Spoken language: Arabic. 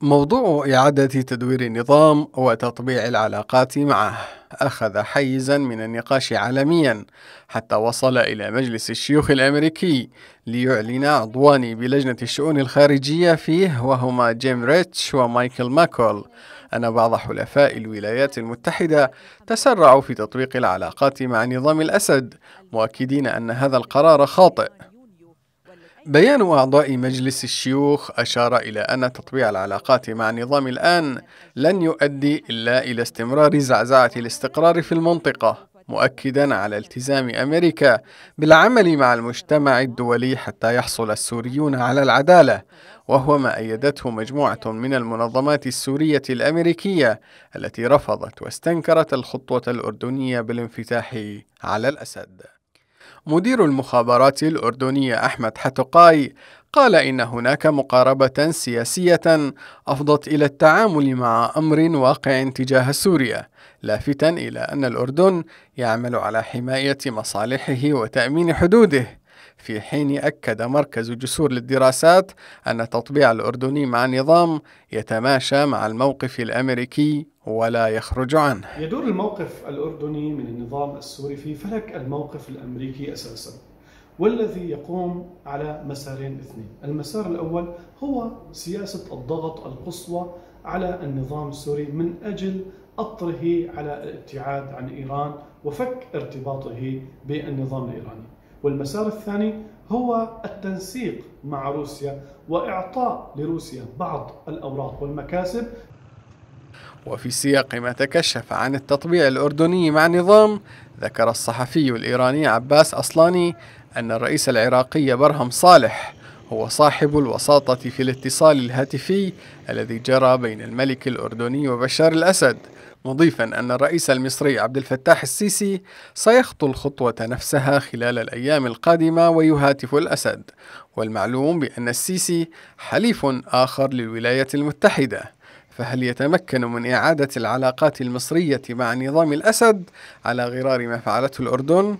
موضوع إعادة تدوير النظام وتطبيع العلاقات معه أخذ حيزا من النقاش عالميا حتى وصل إلى مجلس الشيوخ الأمريكي ليعلن عضوان بلجنة الشؤون الخارجية فيه وهما جيم ريتش ومايكل ماكول أن بعض حلفاء الولايات المتحدة تسرعوا في تطبيق العلاقات مع نظام الأسد مؤكدين أن هذا القرار خاطئ بيان أعضاء مجلس الشيوخ أشار إلى أن تطبيع العلاقات مع النظام الآن لن يؤدي إلا إلى استمرار زعزعة الاستقرار في المنطقة مؤكدا على التزام امريكا بالعمل مع المجتمع الدولي حتى يحصل السوريون على العداله وهو ما ايدته مجموعه من المنظمات السوريه الامريكيه التي رفضت واستنكرت الخطوه الاردنيه بالانفتاح على الاسد مدير المخابرات الأردنية أحمد حتقاي قال إن هناك مقاربة سياسية أفضت إلى التعامل مع أمر واقع تجاه سوريا، لافتا إلى أن الأردن يعمل على حماية مصالحه وتأمين حدوده، في حين أكد مركز جسور للدراسات أن التطبيع الأردني مع النظام يتماشى مع الموقف الأمريكي ولا يخرج عنه يدور الموقف الأردني من النظام السوري في فلك الموقف الأمريكي أساسا والذي يقوم على مسارين اثنين المسار الأول هو سياسة الضغط القصوى على النظام السوري من أجل أطره على الابتعاد عن إيران وفك ارتباطه بالنظام الإيراني والمسار الثاني هو التنسيق مع روسيا وإعطاء لروسيا بعض الأوراق والمكاسب وفي سياق ما تكشف عن التطبيع الأردني مع نظام ذكر الصحفي الإيراني عباس أصلاني أن الرئيس العراقي برهم صالح هو صاحب الوساطة في الاتصال الهاتفي الذي جرى بين الملك الأردني وبشار الأسد مضيفا أن الرئيس المصري عبد الفتاح السيسي سيخطو الخطوة نفسها خلال الأيام القادمة ويهاتف الأسد والمعلوم بأن السيسي حليف آخر للولايات المتحدة فهل يتمكن من إعادة العلاقات المصرية مع نظام الأسد على غرار ما فعلته الأردن؟